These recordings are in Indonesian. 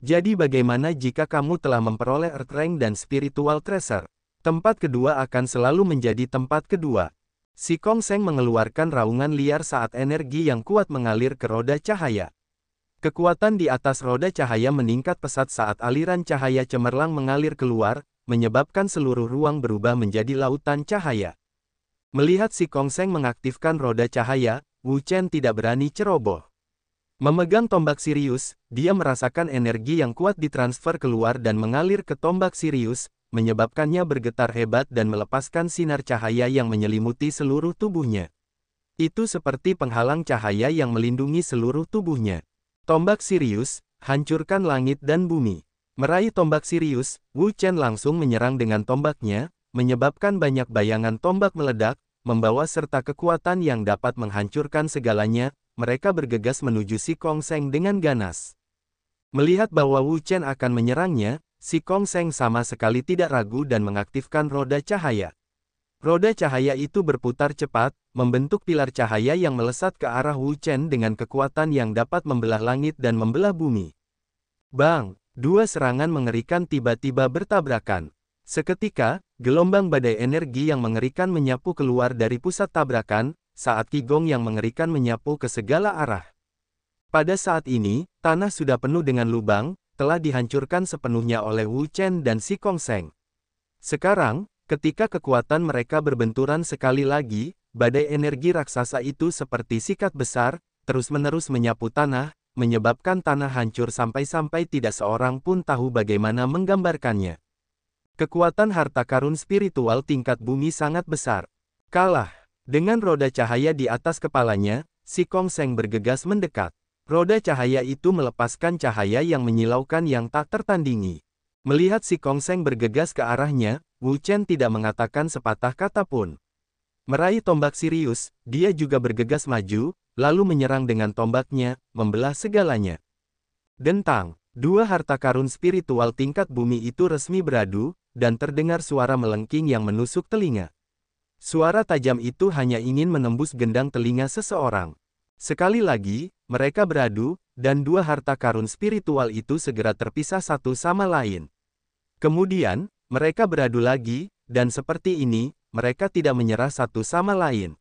Jadi bagaimana jika kamu telah memperoleh Earth Rank dan Spiritual Treasure? Tempat kedua akan selalu menjadi tempat kedua. Si Kong Seng mengeluarkan raungan liar saat energi yang kuat mengalir ke roda cahaya. Kekuatan di atas roda cahaya meningkat pesat saat aliran cahaya cemerlang mengalir keluar, menyebabkan seluruh ruang berubah menjadi lautan cahaya. Melihat si Kong Seng mengaktifkan roda cahaya, Wu Chen tidak berani ceroboh. Memegang tombak Sirius, dia merasakan energi yang kuat ditransfer keluar dan mengalir ke tombak Sirius, menyebabkannya bergetar hebat dan melepaskan sinar cahaya yang menyelimuti seluruh tubuhnya. Itu seperti penghalang cahaya yang melindungi seluruh tubuhnya. Tombak Sirius, hancurkan langit dan bumi. Meraih tombak Sirius, Wu Chen langsung menyerang dengan tombaknya, menyebabkan banyak bayangan tombak meledak, membawa serta kekuatan yang dapat menghancurkan segalanya, mereka bergegas menuju si Kong Seng dengan ganas. Melihat bahwa Wu Chen akan menyerangnya, si Kong Seng sama sekali tidak ragu dan mengaktifkan roda cahaya. Roda cahaya itu berputar cepat, membentuk pilar cahaya yang melesat ke arah Wu Chen dengan kekuatan yang dapat membelah langit dan membelah bumi. Bang, dua serangan mengerikan tiba-tiba bertabrakan. Seketika, gelombang badai energi yang mengerikan menyapu keluar dari pusat tabrakan, saat kigong yang mengerikan menyapu ke segala arah. Pada saat ini, tanah sudah penuh dengan lubang, telah dihancurkan sepenuhnya oleh Wu Chen dan Si Kong Seng. Sekarang, ketika kekuatan mereka berbenturan sekali lagi, badai energi raksasa itu seperti sikat besar, terus-menerus menyapu tanah, menyebabkan tanah hancur sampai-sampai tidak seorang pun tahu bagaimana menggambarkannya. Kekuatan harta karun spiritual tingkat bumi sangat besar. Kalah. Dengan roda cahaya di atas kepalanya, si Kong Seng bergegas mendekat. Roda cahaya itu melepaskan cahaya yang menyilaukan yang tak tertandingi. Melihat si Kong Seng bergegas ke arahnya, Wu Chen tidak mengatakan sepatah kata pun. Meraih tombak Sirius, dia juga bergegas maju, lalu menyerang dengan tombaknya, membelah segalanya. Dentang, dua harta karun spiritual tingkat bumi itu resmi beradu, dan terdengar suara melengking yang menusuk telinga. Suara tajam itu hanya ingin menembus gendang telinga seseorang. Sekali lagi, mereka beradu, dan dua harta karun spiritual itu segera terpisah satu sama lain. Kemudian, mereka beradu lagi, dan seperti ini, mereka tidak menyerah satu sama lain.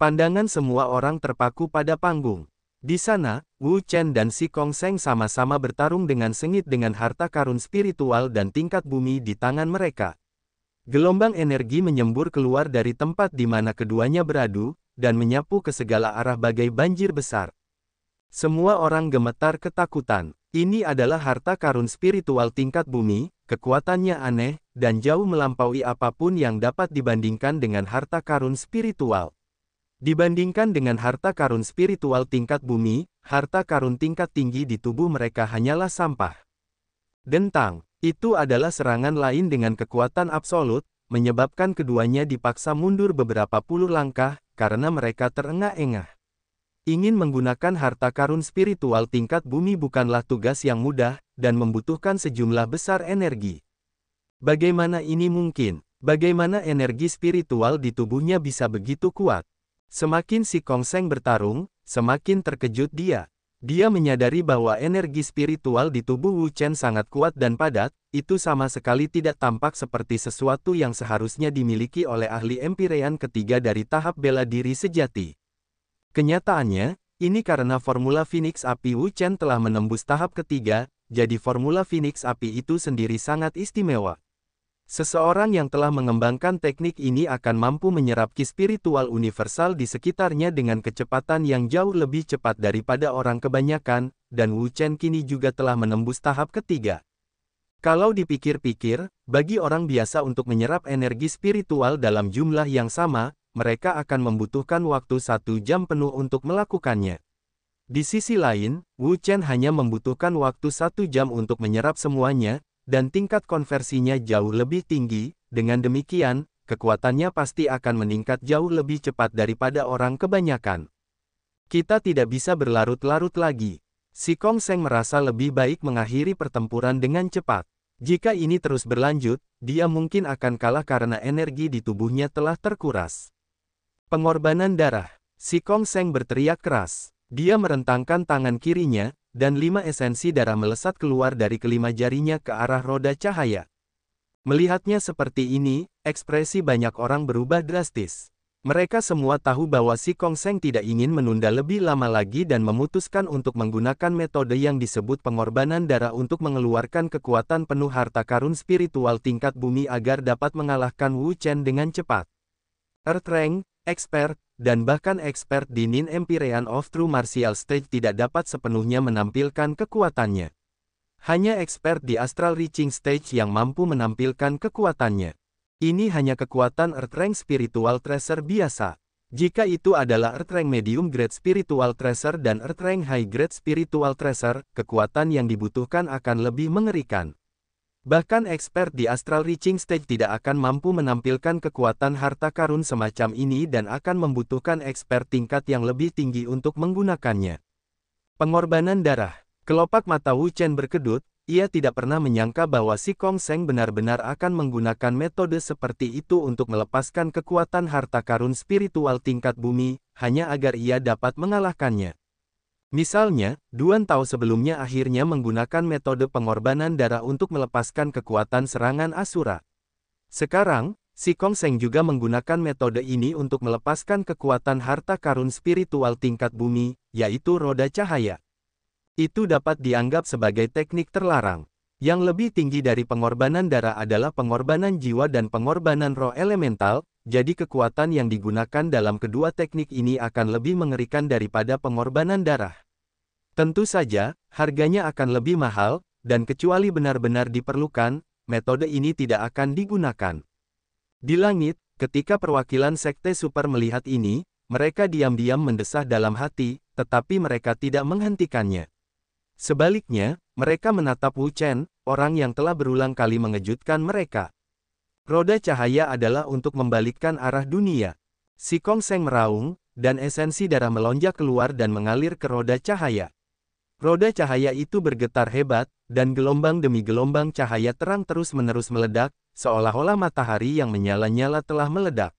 Pandangan semua orang terpaku pada panggung. Di sana, Wu Chen dan Si Kong Seng sama-sama bertarung dengan sengit dengan harta karun spiritual dan tingkat bumi di tangan mereka. Gelombang energi menyembur keluar dari tempat di mana keduanya beradu, dan menyapu ke segala arah bagai banjir besar. Semua orang gemetar ketakutan. Ini adalah harta karun spiritual tingkat bumi, kekuatannya aneh, dan jauh melampaui apapun yang dapat dibandingkan dengan harta karun spiritual. Dibandingkan dengan harta karun spiritual tingkat bumi, harta karun tingkat tinggi di tubuh mereka hanyalah sampah. Dentang, itu adalah serangan lain dengan kekuatan absolut, menyebabkan keduanya dipaksa mundur beberapa puluh langkah, karena mereka terengah-engah. Ingin menggunakan harta karun spiritual tingkat bumi bukanlah tugas yang mudah, dan membutuhkan sejumlah besar energi. Bagaimana ini mungkin? Bagaimana energi spiritual di tubuhnya bisa begitu kuat? Semakin si Kong Kongseng bertarung, semakin terkejut dia. Dia menyadari bahwa energi spiritual di tubuh Wu Chen sangat kuat dan padat, itu sama sekali tidak tampak seperti sesuatu yang seharusnya dimiliki oleh ahli empirean ketiga dari tahap bela diri sejati. Kenyataannya, ini karena formula Phoenix Api Wu Chen telah menembus tahap ketiga, jadi formula Phoenix Api itu sendiri sangat istimewa. Seseorang yang telah mengembangkan teknik ini akan mampu menyerap ki spiritual universal di sekitarnya dengan kecepatan yang jauh lebih cepat daripada orang kebanyakan, dan Wu Chen kini juga telah menembus tahap ketiga. Kalau dipikir-pikir, bagi orang biasa untuk menyerap energi spiritual dalam jumlah yang sama, mereka akan membutuhkan waktu satu jam penuh untuk melakukannya. Di sisi lain, Wu Chen hanya membutuhkan waktu satu jam untuk menyerap semuanya, dan tingkat konversinya jauh lebih tinggi, dengan demikian, kekuatannya pasti akan meningkat jauh lebih cepat daripada orang kebanyakan. Kita tidak bisa berlarut-larut lagi. Si Kong Seng merasa lebih baik mengakhiri pertempuran dengan cepat. Jika ini terus berlanjut, dia mungkin akan kalah karena energi di tubuhnya telah terkuras. Pengorbanan darah, si Kong Seng berteriak keras. Dia merentangkan tangan kirinya, dan lima esensi darah melesat keluar dari kelima jarinya ke arah roda cahaya. Melihatnya seperti ini, ekspresi banyak orang berubah drastis. Mereka semua tahu bahwa si Kong Seng tidak ingin menunda lebih lama lagi dan memutuskan untuk menggunakan metode yang disebut pengorbanan darah untuk mengeluarkan kekuatan penuh harta karun spiritual tingkat bumi agar dapat mengalahkan Wu Chen dengan cepat. Earth Rank, Expert, dan bahkan expert di Nin Empyrean of True Martial Stage tidak dapat sepenuhnya menampilkan kekuatannya. Hanya expert di Astral Reaching Stage yang mampu menampilkan kekuatannya. Ini hanya kekuatan Earth Rank Spiritual Tracer biasa. Jika itu adalah Earth Rank Medium Grade Spiritual Tracer dan Earth Rank High Grade Spiritual Tracer, kekuatan yang dibutuhkan akan lebih mengerikan. Bahkan expert di Astral Reaching Stage tidak akan mampu menampilkan kekuatan harta karun semacam ini dan akan membutuhkan expert tingkat yang lebih tinggi untuk menggunakannya. Pengorbanan darah. Kelopak mata Wu Chen berkedut, ia tidak pernah menyangka bahwa si Kong Seng benar-benar akan menggunakan metode seperti itu untuk melepaskan kekuatan harta karun spiritual tingkat bumi, hanya agar ia dapat mengalahkannya. Misalnya, Duan Tao sebelumnya akhirnya menggunakan metode pengorbanan darah untuk melepaskan kekuatan serangan Asura. Sekarang, si Kong Seng juga menggunakan metode ini untuk melepaskan kekuatan harta karun spiritual tingkat bumi, yaitu roda cahaya. Itu dapat dianggap sebagai teknik terlarang. Yang lebih tinggi dari pengorbanan darah adalah pengorbanan jiwa dan pengorbanan roh elemental, jadi kekuatan yang digunakan dalam kedua teknik ini akan lebih mengerikan daripada pengorbanan darah. Tentu saja, harganya akan lebih mahal, dan kecuali benar-benar diperlukan, metode ini tidak akan digunakan. Di langit, ketika perwakilan Sekte Super melihat ini, mereka diam-diam mendesah dalam hati, tetapi mereka tidak menghentikannya. Sebaliknya, mereka menatap Wu Chen, orang yang telah berulang kali mengejutkan mereka. Roda cahaya adalah untuk membalikkan arah dunia. Si Kong Seng meraung, dan esensi darah melonjak keluar dan mengalir ke roda cahaya. Roda cahaya itu bergetar hebat, dan gelombang demi gelombang cahaya terang terus-menerus meledak, seolah-olah matahari yang menyala-nyala telah meledak.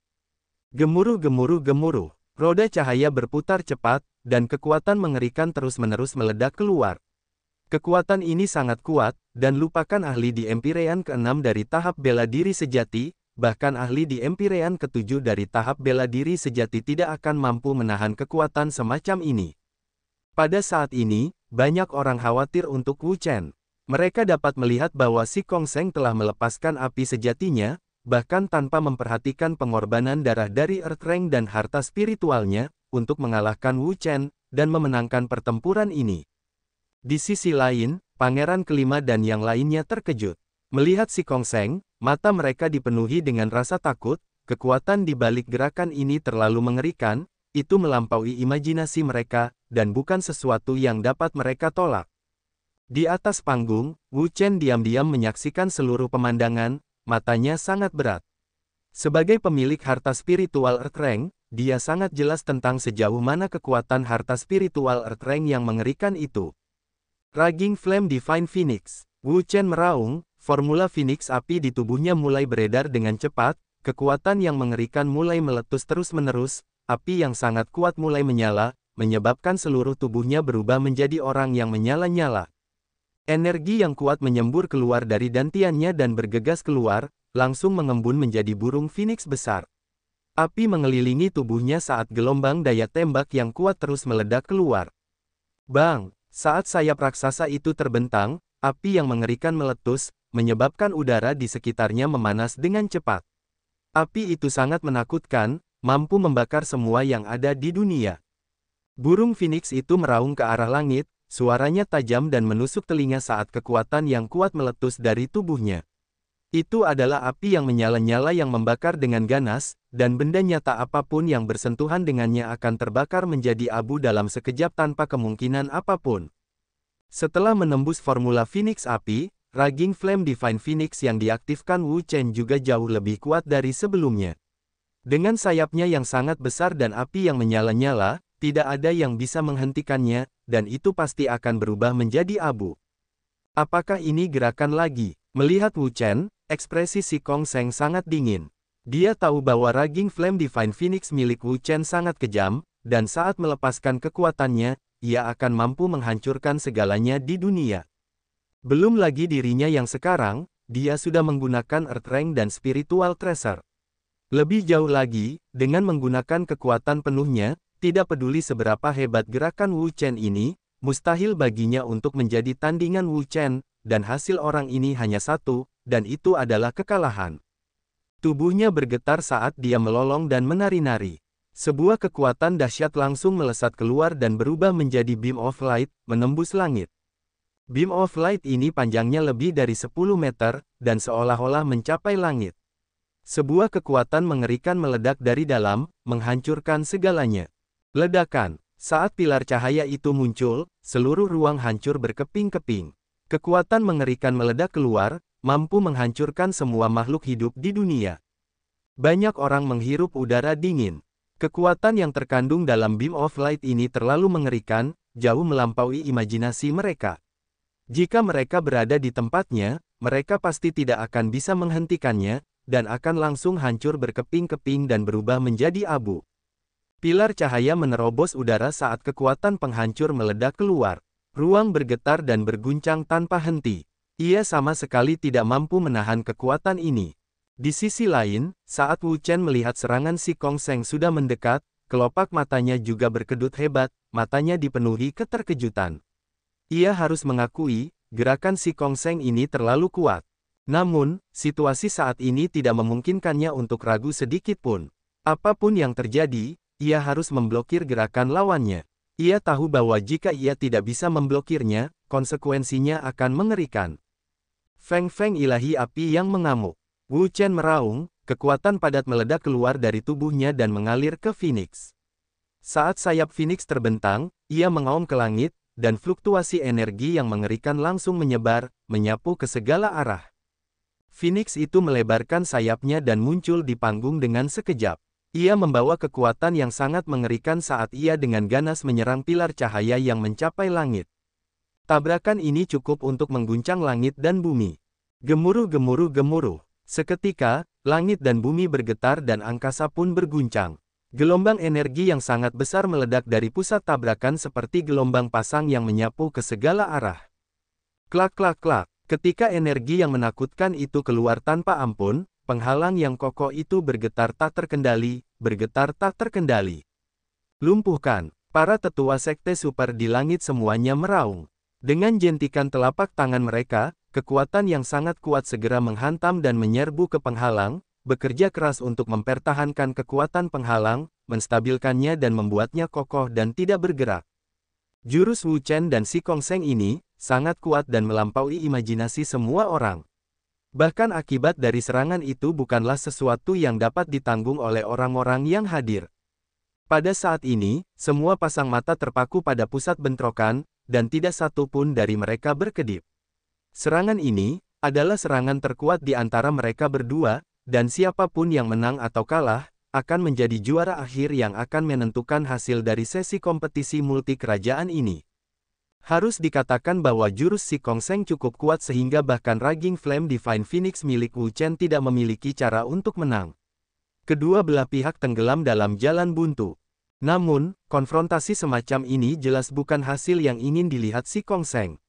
Gemuruh-gemuruh-gemuruh, roda cahaya berputar cepat, dan kekuatan mengerikan terus-menerus meledak keluar. Kekuatan ini sangat kuat, dan lupakan ahli di Empyrean ke-6 dari tahap bela diri sejati, bahkan ahli di Empyrean ke-7 dari tahap bela diri sejati tidak akan mampu menahan kekuatan semacam ini. Pada saat ini, banyak orang khawatir untuk Wu Chen. Mereka dapat melihat bahwa si Kong Seng telah melepaskan api sejatinya, bahkan tanpa memperhatikan pengorbanan darah dari Earth Rang dan harta spiritualnya, untuk mengalahkan Wu Chen, dan memenangkan pertempuran ini. Di sisi lain, pangeran kelima dan yang lainnya terkejut. Melihat si Kong Seng. mata mereka dipenuhi dengan rasa takut, kekuatan di balik gerakan ini terlalu mengerikan, itu melampaui imajinasi mereka, dan bukan sesuatu yang dapat mereka tolak. Di atas panggung, Wu Chen diam-diam menyaksikan seluruh pemandangan, matanya sangat berat. Sebagai pemilik harta spiritual Earth dia sangat jelas tentang sejauh mana kekuatan harta spiritual Earth yang mengerikan itu. Raging Flame Divine Phoenix. Wu Chen meraung, formula Phoenix api di tubuhnya mulai beredar dengan cepat, kekuatan yang mengerikan mulai meletus terus-menerus, api yang sangat kuat mulai menyala, menyebabkan seluruh tubuhnya berubah menjadi orang yang menyala-nyala. Energi yang kuat menyembur keluar dari dantiannya dan bergegas keluar, langsung mengembun menjadi burung Phoenix besar. Api mengelilingi tubuhnya saat gelombang daya tembak yang kuat terus meledak keluar. Bang! Saat sayap raksasa itu terbentang, api yang mengerikan meletus, menyebabkan udara di sekitarnya memanas dengan cepat. Api itu sangat menakutkan, mampu membakar semua yang ada di dunia. Burung Phoenix itu meraung ke arah langit, suaranya tajam dan menusuk telinga saat kekuatan yang kuat meletus dari tubuhnya. Itu adalah api yang menyala-nyala yang membakar dengan ganas, dan benda nyata apapun yang bersentuhan dengannya akan terbakar menjadi abu dalam sekejap tanpa kemungkinan apapun. Setelah menembus formula Phoenix api, Raging Flame Divine Phoenix yang diaktifkan Wu Chen juga jauh lebih kuat dari sebelumnya. Dengan sayapnya yang sangat besar dan api yang menyala-nyala, tidak ada yang bisa menghentikannya, dan itu pasti akan berubah menjadi abu. Apakah ini gerakan lagi? Melihat Wu Chen, ekspresi si Kong Seng sangat dingin. Dia tahu bahwa Raging Flame Divine Phoenix milik Wu Chen sangat kejam, dan saat melepaskan kekuatannya, ia akan mampu menghancurkan segalanya di dunia. Belum lagi dirinya yang sekarang, dia sudah menggunakan Earth Rank dan Spiritual Tracer. Lebih jauh lagi, dengan menggunakan kekuatan penuhnya, tidak peduli seberapa hebat gerakan Wu Chen ini, mustahil baginya untuk menjadi tandingan Wu Chen, dan hasil orang ini hanya satu, dan itu adalah kekalahan. Tubuhnya bergetar saat dia melolong dan menari-nari. Sebuah kekuatan dahsyat langsung melesat keluar dan berubah menjadi beam of light, menembus langit. Beam of light ini panjangnya lebih dari 10 meter, dan seolah-olah mencapai langit. Sebuah kekuatan mengerikan meledak dari dalam, menghancurkan segalanya. Ledakan, saat pilar cahaya itu muncul, seluruh ruang hancur berkeping-keping. Kekuatan mengerikan meledak keluar, mampu menghancurkan semua makhluk hidup di dunia. Banyak orang menghirup udara dingin. Kekuatan yang terkandung dalam beam of light ini terlalu mengerikan, jauh melampaui imajinasi mereka. Jika mereka berada di tempatnya, mereka pasti tidak akan bisa menghentikannya, dan akan langsung hancur berkeping-keping dan berubah menjadi abu. Pilar cahaya menerobos udara saat kekuatan penghancur meledak keluar. Ruang bergetar dan berguncang tanpa henti. Ia sama sekali tidak mampu menahan kekuatan ini. Di sisi lain, saat Wu Chen melihat serangan si Kong Seng sudah mendekat, kelopak matanya juga berkedut hebat, matanya dipenuhi keterkejutan. Ia harus mengakui, gerakan si Kong Seng ini terlalu kuat. Namun, situasi saat ini tidak memungkinkannya untuk ragu sedikit pun. Apapun yang terjadi, ia harus memblokir gerakan lawannya. Ia tahu bahwa jika ia tidak bisa memblokirnya, konsekuensinya akan mengerikan. Feng-feng ilahi api yang mengamuk. Wu Chen meraung, kekuatan padat meledak keluar dari tubuhnya dan mengalir ke Phoenix. Saat sayap Phoenix terbentang, ia mengaum ke langit, dan fluktuasi energi yang mengerikan langsung menyebar, menyapu ke segala arah. Phoenix itu melebarkan sayapnya dan muncul di panggung dengan sekejap. Ia membawa kekuatan yang sangat mengerikan saat ia dengan ganas menyerang pilar cahaya yang mencapai langit. Tabrakan ini cukup untuk mengguncang langit dan bumi. Gemuruh gemuruh gemuruh. Seketika, langit dan bumi bergetar dan angkasa pun berguncang. Gelombang energi yang sangat besar meledak dari pusat tabrakan seperti gelombang pasang yang menyapu ke segala arah. Klak klak klak. Ketika energi yang menakutkan itu keluar tanpa ampun, penghalang yang kokoh itu bergetar tak terkendali, bergetar tak terkendali. Lumpuhkan, para tetua sekte super di langit semuanya meraung. Dengan jentikan telapak tangan mereka, kekuatan yang sangat kuat segera menghantam dan menyerbu ke penghalang, bekerja keras untuk mempertahankan kekuatan penghalang, menstabilkannya dan membuatnya kokoh dan tidak bergerak. Jurus Wu Chen dan Si Kong Seng ini, sangat kuat dan melampaui imajinasi semua orang. Bahkan akibat dari serangan itu bukanlah sesuatu yang dapat ditanggung oleh orang-orang yang hadir. Pada saat ini, semua pasang mata terpaku pada pusat bentrokan, dan tidak satu pun dari mereka berkedip. Serangan ini adalah serangan terkuat di antara mereka berdua, dan siapapun yang menang atau kalah, akan menjadi juara akhir yang akan menentukan hasil dari sesi kompetisi multi kerajaan ini. Harus dikatakan bahwa jurus si Kongseng cukup kuat sehingga bahkan Raging Flame Divine Phoenix milik Wu Chen tidak memiliki cara untuk menang. Kedua belah pihak tenggelam dalam jalan buntu. Namun, konfrontasi semacam ini jelas bukan hasil yang ingin dilihat si Kong Seng.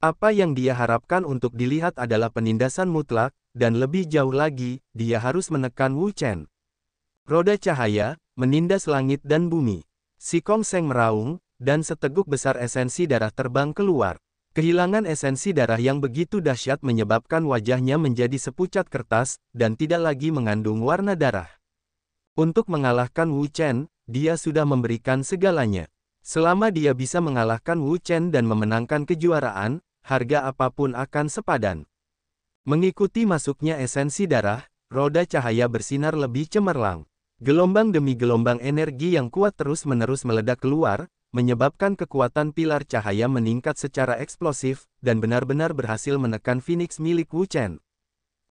Apa yang dia harapkan untuk dilihat adalah penindasan mutlak, dan lebih jauh lagi, dia harus menekan Wu Chen. Roda cahaya, menindas langit dan bumi. Si Kong Seng meraung, dan seteguk besar esensi darah terbang keluar. Kehilangan esensi darah yang begitu dahsyat menyebabkan wajahnya menjadi sepucat kertas, dan tidak lagi mengandung warna darah. Untuk mengalahkan Wu Chen, dia sudah memberikan segalanya. Selama dia bisa mengalahkan Wu Chen dan memenangkan kejuaraan, harga apapun akan sepadan. Mengikuti masuknya esensi darah, roda cahaya bersinar lebih cemerlang. Gelombang demi gelombang energi yang kuat terus-menerus meledak keluar, menyebabkan kekuatan pilar cahaya meningkat secara eksplosif, dan benar-benar berhasil menekan Phoenix milik Wu Chen.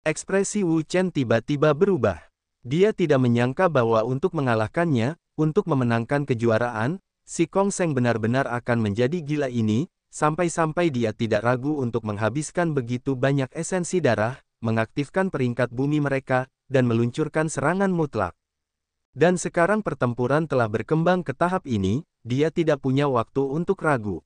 Ekspresi Wu Chen tiba-tiba berubah. Dia tidak menyangka bahwa untuk mengalahkannya, untuk memenangkan kejuaraan, si Kong Seng benar-benar akan menjadi gila ini, sampai-sampai dia tidak ragu untuk menghabiskan begitu banyak esensi darah, mengaktifkan peringkat bumi mereka, dan meluncurkan serangan mutlak. Dan sekarang pertempuran telah berkembang ke tahap ini, dia tidak punya waktu untuk ragu.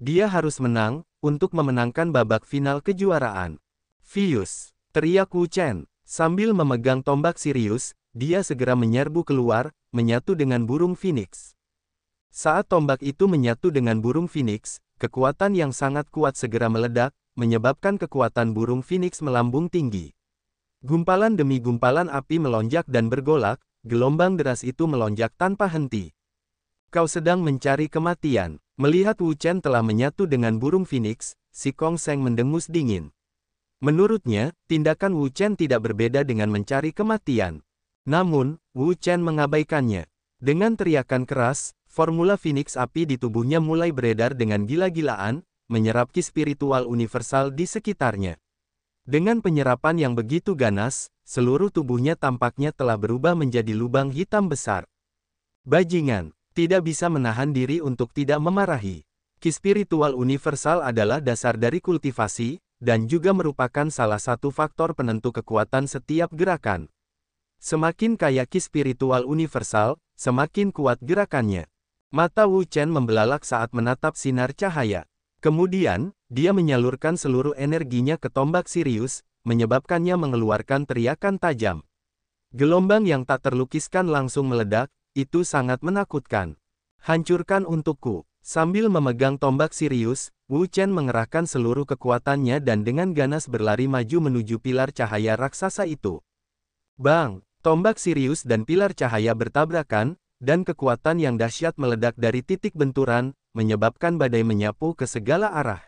Dia harus menang, untuk memenangkan babak final kejuaraan. Fius, teriak Wu Chen, sambil memegang tombak Sirius, dia segera menyerbu keluar, menyatu dengan burung Phoenix. Saat tombak itu menyatu dengan burung Phoenix, kekuatan yang sangat kuat segera meledak, menyebabkan kekuatan burung Phoenix melambung tinggi. Gumpalan demi gumpalan api melonjak dan bergolak, gelombang deras itu melonjak tanpa henti. Kau sedang mencari kematian. Melihat Wu Chen telah menyatu dengan burung Phoenix, si Kong Seng mendengus dingin. Menurutnya, tindakan Wu Chen tidak berbeda dengan mencari kematian. Namun, Wu Chen mengabaikannya. Dengan teriakan keras, formula Phoenix api di tubuhnya mulai beredar dengan gila-gilaan, menyerap ki spiritual universal di sekitarnya. Dengan penyerapan yang begitu ganas, seluruh tubuhnya tampaknya telah berubah menjadi lubang hitam besar. Bajingan, tidak bisa menahan diri untuk tidak memarahi. Ki spiritual universal adalah dasar dari kultivasi, dan juga merupakan salah satu faktor penentu kekuatan setiap gerakan. Semakin kaya ki spiritual universal, semakin kuat gerakannya. Mata Wu Chen membelalak saat menatap sinar cahaya. Kemudian, dia menyalurkan seluruh energinya ke tombak Sirius, menyebabkannya mengeluarkan teriakan tajam. Gelombang yang tak terlukiskan langsung meledak, itu sangat menakutkan. Hancurkan untukku. Sambil memegang tombak Sirius, Wu Chen mengerahkan seluruh kekuatannya dan dengan ganas berlari maju menuju pilar cahaya raksasa itu. Bang! Tombak Sirius dan pilar cahaya bertabrakan, dan kekuatan yang dahsyat meledak dari titik benturan, menyebabkan badai menyapu ke segala arah.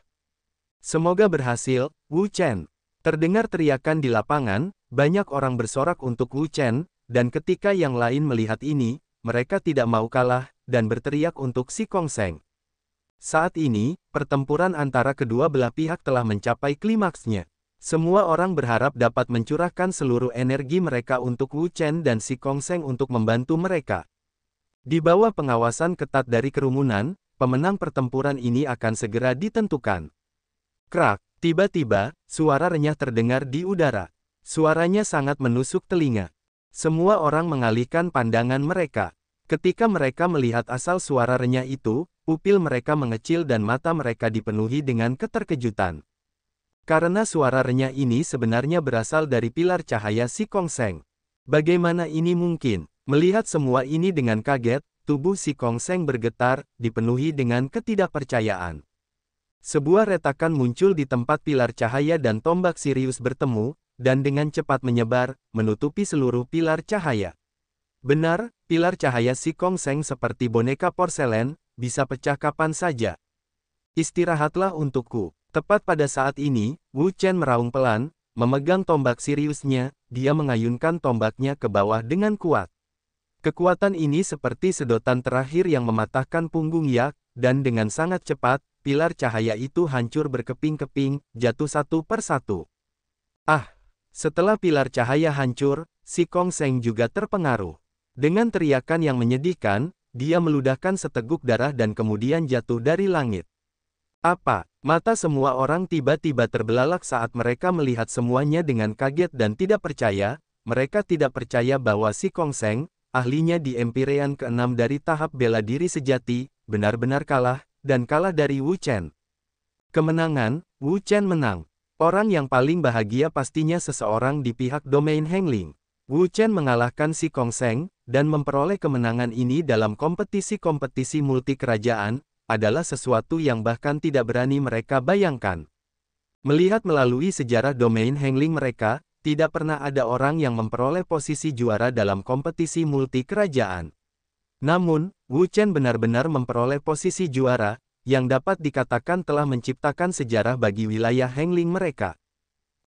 Semoga berhasil, Wu Chen. Terdengar teriakan di lapangan, banyak orang bersorak untuk Wu Chen, dan ketika yang lain melihat ini, mereka tidak mau kalah, dan berteriak untuk si Kong Seng. Saat ini, pertempuran antara kedua belah pihak telah mencapai klimaksnya. Semua orang berharap dapat mencurahkan seluruh energi mereka untuk Wu Chen dan Si Kong Seng untuk membantu mereka. Di bawah pengawasan ketat dari kerumunan, pemenang pertempuran ini akan segera ditentukan. Krak, tiba-tiba, suara renyah terdengar di udara. Suaranya sangat menusuk telinga. Semua orang mengalihkan pandangan mereka. Ketika mereka melihat asal suara renyah itu, pupil mereka mengecil dan mata mereka dipenuhi dengan keterkejutan. Karena suara renyah ini sebenarnya berasal dari pilar cahaya si Seng. Bagaimana ini mungkin? Melihat semua ini dengan kaget, tubuh si Seng bergetar, dipenuhi dengan ketidakpercayaan. Sebuah retakan muncul di tempat pilar cahaya dan tombak Sirius bertemu, dan dengan cepat menyebar, menutupi seluruh pilar cahaya. Benar, pilar cahaya si Seng seperti boneka porselen, bisa pecah kapan saja. Istirahatlah untukku. Tepat pada saat ini, Wu Chen meraung pelan, memegang tombak Siriusnya, dia mengayunkan tombaknya ke bawah dengan kuat. Kekuatan ini seperti sedotan terakhir yang mematahkan punggung Yak, dan dengan sangat cepat, pilar cahaya itu hancur berkeping-keping, jatuh satu per satu. Ah! Setelah pilar cahaya hancur, si Kong Seng juga terpengaruh. Dengan teriakan yang menyedihkan, dia meludahkan seteguk darah dan kemudian jatuh dari langit. Apa, Mata semua orang tiba-tiba terbelalak saat mereka melihat semuanya dengan kaget dan tidak percaya, mereka tidak percaya bahwa si Kong Seng, ahlinya di Empyrean ke-6 dari tahap bela diri sejati, benar-benar kalah, dan kalah dari Wu Chen. Kemenangan, Wu Chen menang. Orang yang paling bahagia pastinya seseorang di pihak domain Hengling. Wu Chen mengalahkan si Kong Seng, dan memperoleh kemenangan ini dalam kompetisi-kompetisi multi kerajaan, adalah sesuatu yang bahkan tidak berani mereka bayangkan. Melihat melalui sejarah domain Hengling mereka, tidak pernah ada orang yang memperoleh posisi juara dalam kompetisi multi kerajaan. Namun, Wu Chen benar-benar memperoleh posisi juara, yang dapat dikatakan telah menciptakan sejarah bagi wilayah Hengling mereka.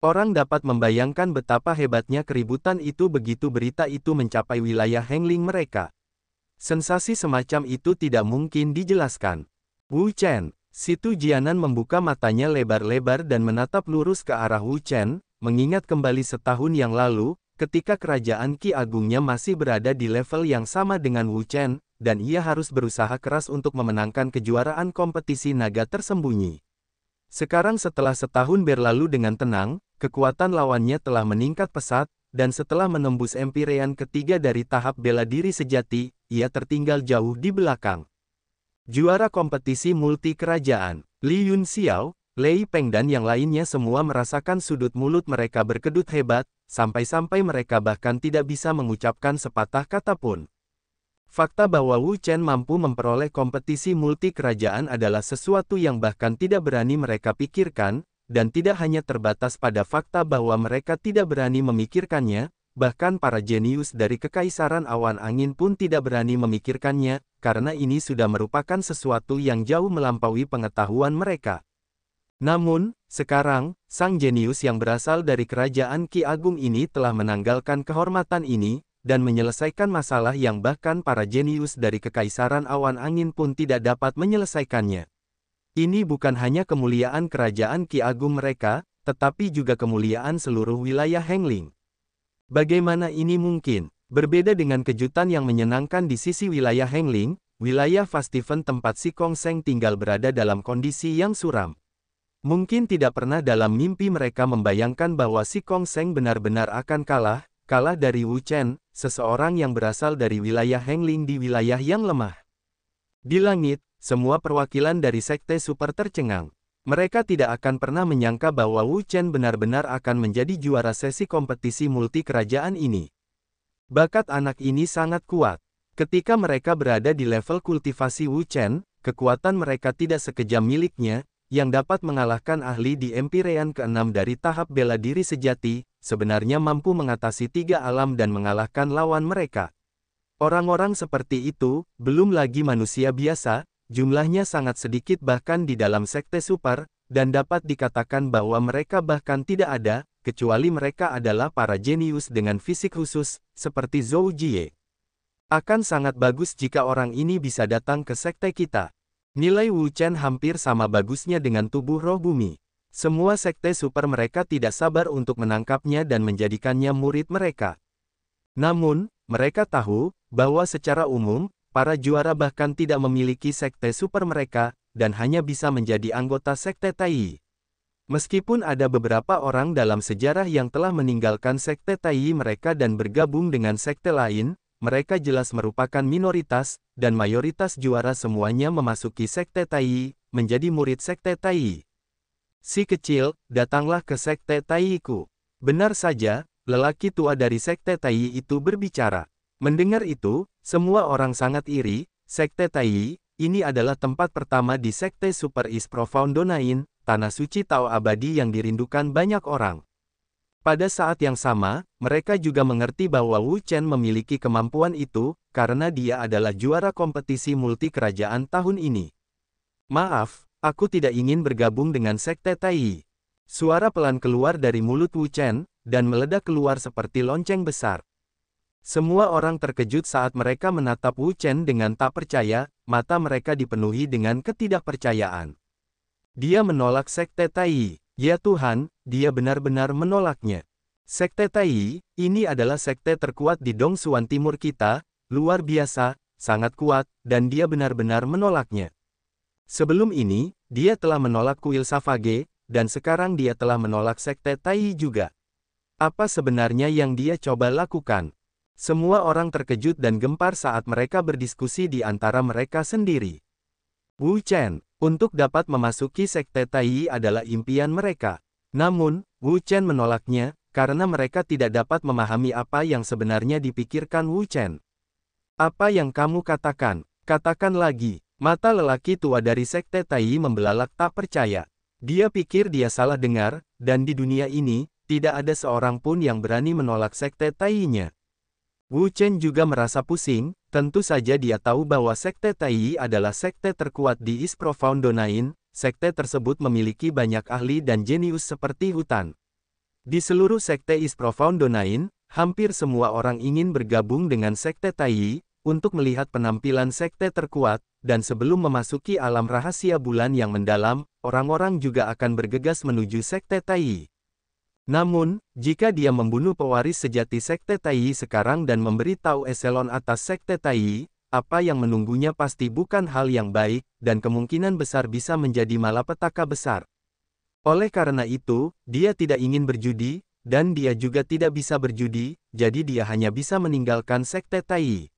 Orang dapat membayangkan betapa hebatnya keributan itu begitu berita itu mencapai wilayah Hengling mereka. Sensasi semacam itu tidak mungkin dijelaskan. Wu Chen, Situ Jianan membuka matanya lebar-lebar dan menatap lurus ke arah Wu Chen, mengingat kembali setahun yang lalu, ketika kerajaan Ki Agungnya masih berada di level yang sama dengan Wu Chen, dan ia harus berusaha keras untuk memenangkan kejuaraan kompetisi naga tersembunyi. Sekarang setelah setahun berlalu dengan tenang, kekuatan lawannya telah meningkat pesat, dan setelah menembus empirean ketiga dari tahap bela diri sejati, ia tertinggal jauh di belakang. Juara kompetisi multi kerajaan, Li Yun Xiao, Lei Peng dan yang lainnya semua merasakan sudut mulut mereka berkedut hebat, sampai-sampai mereka bahkan tidak bisa mengucapkan sepatah kata pun. Fakta bahwa Wu Chen mampu memperoleh kompetisi multi kerajaan adalah sesuatu yang bahkan tidak berani mereka pikirkan, dan tidak hanya terbatas pada fakta bahwa mereka tidak berani memikirkannya, bahkan para jenius dari kekaisaran awan angin pun tidak berani memikirkannya, karena ini sudah merupakan sesuatu yang jauh melampaui pengetahuan mereka. Namun, sekarang, sang jenius yang berasal dari kerajaan Ki Agung ini telah menanggalkan kehormatan ini, dan menyelesaikan masalah yang bahkan para jenius dari kekaisaran awan angin pun tidak dapat menyelesaikannya. Ini bukan hanya kemuliaan kerajaan Ki Agung mereka, tetapi juga kemuliaan seluruh wilayah Hengling. Bagaimana ini mungkin? Berbeda dengan kejutan yang menyenangkan di sisi wilayah Hengling, wilayah Fastiven tempat si Kong Seng tinggal berada dalam kondisi yang suram. Mungkin tidak pernah dalam mimpi mereka membayangkan bahwa si Kong Seng benar-benar akan kalah, kalah dari Wu Chen, seseorang yang berasal dari wilayah Hengling di wilayah yang lemah. Di langit, semua perwakilan dari sekte super tercengang. Mereka tidak akan pernah menyangka bahwa Wu Chen benar-benar akan menjadi juara sesi kompetisi multi kerajaan ini. Bakat anak ini sangat kuat. Ketika mereka berada di level kultivasi Wu Chen, kekuatan mereka tidak sekejam miliknya, yang dapat mengalahkan ahli di Empirean ke-6 dari tahap bela diri sejati, sebenarnya mampu mengatasi tiga alam dan mengalahkan lawan mereka. Orang-orang seperti itu, belum lagi manusia biasa, Jumlahnya sangat sedikit bahkan di dalam sekte super, dan dapat dikatakan bahwa mereka bahkan tidak ada, kecuali mereka adalah para jenius dengan fisik khusus, seperti Zhou Jie. Akan sangat bagus jika orang ini bisa datang ke sekte kita. Nilai Wu Chen hampir sama bagusnya dengan tubuh roh bumi. Semua sekte super mereka tidak sabar untuk menangkapnya dan menjadikannya murid mereka. Namun, mereka tahu, bahwa secara umum, para juara bahkan tidak memiliki sekte super mereka, dan hanya bisa menjadi anggota sekte Tai. Meskipun ada beberapa orang dalam sejarah yang telah meninggalkan sekte Tai mereka dan bergabung dengan sekte lain, mereka jelas merupakan minoritas, dan mayoritas juara semuanya memasuki sekte Tai, menjadi murid sekte Tai. Si kecil, datanglah ke sekte Taiiku. Benar saja, lelaki tua dari sekte Tai itu berbicara. Mendengar itu, semua orang sangat iri, Sekte Taiyi, ini adalah tempat pertama di Sekte Super East Profoundonain, Tanah Suci Tao Abadi yang dirindukan banyak orang. Pada saat yang sama, mereka juga mengerti bahwa Wu Chen memiliki kemampuan itu, karena dia adalah juara kompetisi multi kerajaan tahun ini. Maaf, aku tidak ingin bergabung dengan Sekte Taiyi. Suara pelan keluar dari mulut Wu Chen, dan meledak keluar seperti lonceng besar. Semua orang terkejut saat mereka menatap Wu Chen dengan tak percaya, mata mereka dipenuhi dengan ketidakpercayaan. Dia menolak Sekte Tai, ya Tuhan, dia benar-benar menolaknya. Sekte Tai, ini adalah sekte terkuat di Dongsuan Timur kita, luar biasa, sangat kuat, dan dia benar-benar menolaknya. Sebelum ini, dia telah menolak kuil Safage, dan sekarang dia telah menolak Sekte Tai juga. Apa sebenarnya yang dia coba lakukan? Semua orang terkejut dan gempar saat mereka berdiskusi di antara mereka sendiri. Wu Chen, untuk dapat memasuki sekte Taiyi adalah impian mereka. Namun, Wu Chen menolaknya, karena mereka tidak dapat memahami apa yang sebenarnya dipikirkan Wu Chen. Apa yang kamu katakan? Katakan lagi, mata lelaki tua dari sekte Taiyi membelalak tak percaya. Dia pikir dia salah dengar, dan di dunia ini, tidak ada seorang pun yang berani menolak sekte Taiyinya. Wu Chen juga merasa pusing, tentu saja dia tahu bahwa Sekte Taiyi adalah sekte terkuat di East Profound Dona'in. sekte tersebut memiliki banyak ahli dan jenius seperti hutan. Di seluruh sekte East Profound Dona'in, hampir semua orang ingin bergabung dengan Sekte Taiyi, untuk melihat penampilan sekte terkuat, dan sebelum memasuki alam rahasia bulan yang mendalam, orang-orang juga akan bergegas menuju Sekte Taiyi. Namun, jika dia membunuh pewaris sejati Sekte Taiyi sekarang dan memberitahu eselon atas Sekte Taiyi, apa yang menunggunya pasti bukan hal yang baik, dan kemungkinan besar bisa menjadi malapetaka besar. Oleh karena itu, dia tidak ingin berjudi, dan dia juga tidak bisa berjudi, jadi dia hanya bisa meninggalkan Sekte Taiyi.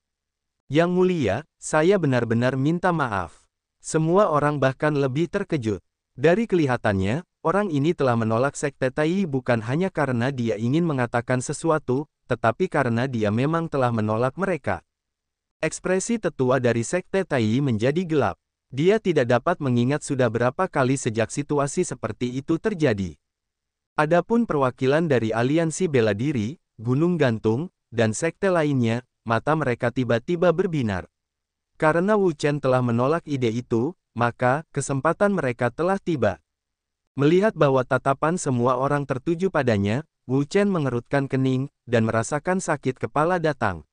Yang mulia, saya benar-benar minta maaf. Semua orang bahkan lebih terkejut. Dari kelihatannya, Orang ini telah menolak sekte Taiyi bukan hanya karena dia ingin mengatakan sesuatu, tetapi karena dia memang telah menolak mereka. Ekspresi tetua dari sekte Taiyi menjadi gelap. Dia tidak dapat mengingat sudah berapa kali sejak situasi seperti itu terjadi. Adapun perwakilan dari aliansi bela diri, gunung gantung, dan sekte lainnya, mata mereka tiba-tiba berbinar. Karena Wu Chen telah menolak ide itu, maka kesempatan mereka telah tiba. Melihat bahwa tatapan semua orang tertuju padanya, Wu Chen mengerutkan kening, dan merasakan sakit kepala datang.